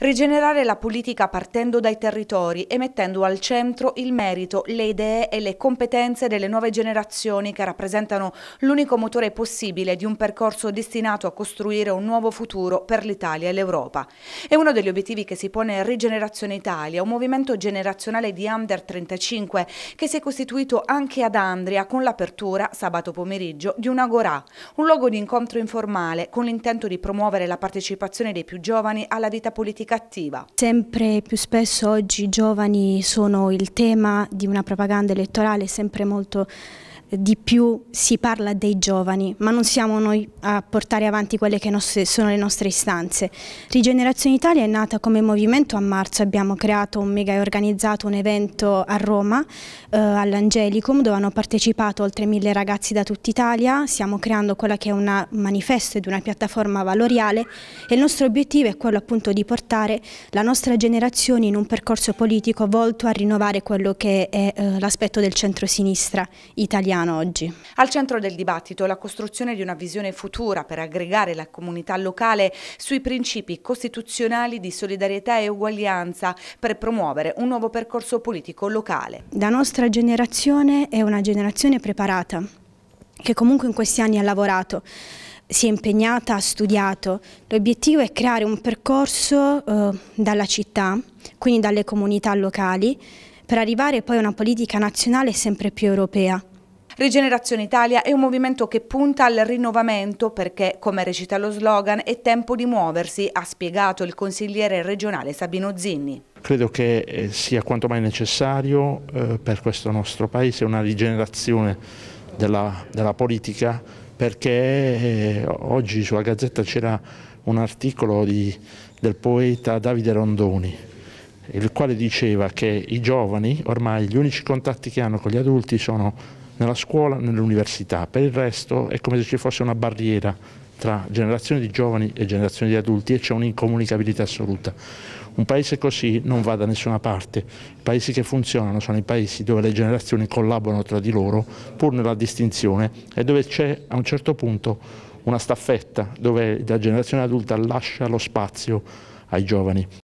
Rigenerare la politica partendo dai territori e mettendo al centro il merito, le idee e le competenze delle nuove generazioni che rappresentano l'unico motore possibile di un percorso destinato a costruire un nuovo futuro per l'Italia e l'Europa. È uno degli obiettivi che si pone Rigenerazione Italia, un movimento generazionale di under 35 che si è costituito anche ad Andria con l'apertura sabato pomeriggio di un agorà, un luogo di incontro informale con l'intento di promuovere la partecipazione dei più giovani alla vita politica cattiva. Sempre più spesso oggi i giovani sono il tema di una propaganda elettorale sempre molto di più si parla dei giovani, ma non siamo noi a portare avanti quelle che sono le nostre istanze. Rigenerazione Italia è nata come movimento a marzo, abbiamo creato un mega e organizzato un evento a Roma, eh, all'Angelicum, dove hanno partecipato oltre mille ragazzi da tutta Italia, stiamo creando quella che è un manifesto ed una piattaforma valoriale e il nostro obiettivo è quello appunto di portare la nostra generazione in un percorso politico volto a rinnovare quello che è eh, l'aspetto del centro-sinistra italiano italiano oggi. Al centro del dibattito la costruzione di una visione futura per aggregare la comunità locale sui principi costituzionali di solidarietà e uguaglianza per promuovere un nuovo percorso politico locale. La nostra generazione è una generazione preparata che comunque in questi anni ha lavorato si è impegnata, ha studiato. L'obiettivo è creare un percorso eh, dalla città, quindi dalle comunità locali, per arrivare poi a una politica nazionale sempre più europea. Rigenerazione Italia è un movimento che punta al rinnovamento perché, come recita lo slogan, è tempo di muoversi, ha spiegato il consigliere regionale Sabino Zinni. Credo che eh, sia quanto mai necessario eh, per questo nostro Paese una rigenerazione della, della politica perché eh, oggi sulla Gazzetta c'era un articolo di, del poeta Davide Rondoni il quale diceva che i giovani ormai gli unici contatti che hanno con gli adulti sono nella scuola, nell'università. Per il resto è come se ci fosse una barriera tra generazioni di giovani e generazioni di adulti e c'è un'incomunicabilità assoluta. Un paese così non va da nessuna parte. I paesi che funzionano sono i paesi dove le generazioni collaborano tra di loro, pur nella distinzione, e dove c'è a un certo punto una staffetta, dove la generazione adulta lascia lo spazio ai giovani.